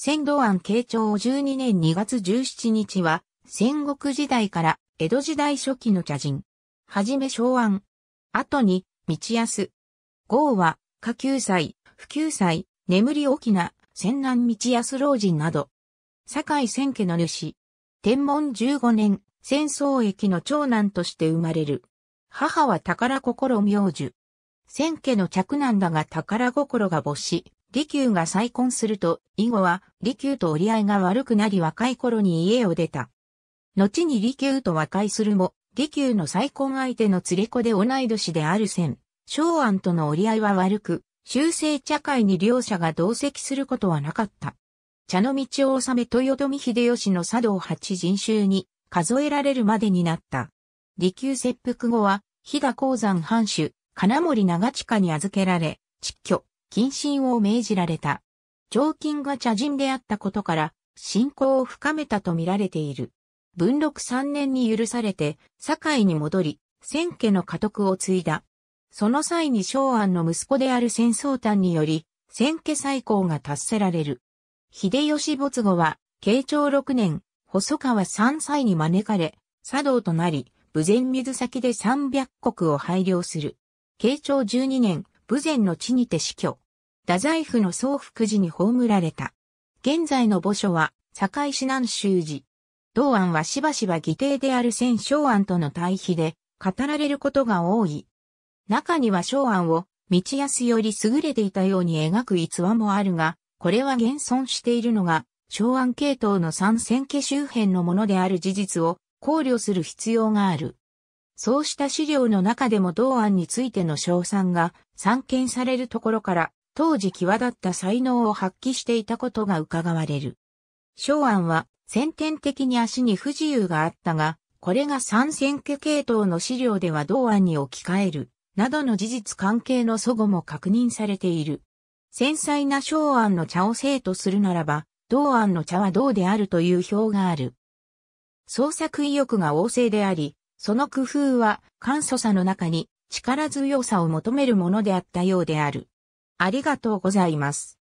仙道庵慶長12年2月17日は、戦国時代から江戸時代初期の茶人。はじめ昭安。後に、道安。豪は、下級祭、普及祭、眠り沖な、仙南道安老人など。堺千家の主。天文15年、戦争駅の長男として生まれる。母は宝心明樹。千家の嫡男だが宝心が没し、利休が再婚すると、以後は利休と折り合いが悪くなり若い頃に家を出た。後に利休と和解するも、利休の再婚相手の連れ子で同い年であるん、昭安との折り合いは悪く、修正茶会に両者が同席することはなかった。茶の道を治め豊臣秀吉の茶道八人衆に数えられるまでになった。利休切腹後は、飛騨鉱山藩主、金森長近に預けられ、蟄居、謹慎を命じられた。長金が茶人であったことから、信仰を深めたと見られている。文禄三年に許されて、堺に戻り、千家の家督を継いだ。その際に昭安の息子である戦争丹により、千家再興が達せられる。秀吉没後は、慶長六年、細川三歳に招かれ、茶道となり、無前水先で三百国を拝領する。慶長十二年、武前の地にて死去。太宰府の総福寺に葬られた。現在の墓所は、堺市南州寺。同案はしばしば議定である千昭案との対比で、語られることが多い。中には昭案を、道康より優れていたように描く逸話もあるが、これは現存しているのが、昭案系統の三千家周辺のものである事実を考慮する必要がある。そうした資料の中でも同案についての賞賛が散見されるところから、当時際立った才能を発揮していたことが伺われる。昭安は、先天的に足に不自由があったが、これが参選挙系統の資料では同案に置き換える、などの事実関係の祖語も確認されている。繊細な昭安の茶を生とするならば、同案の茶はどうであるという表がある。創作意欲が旺盛であり、その工夫は簡素さの中に力強さを求めるものであったようである。ありがとうございます。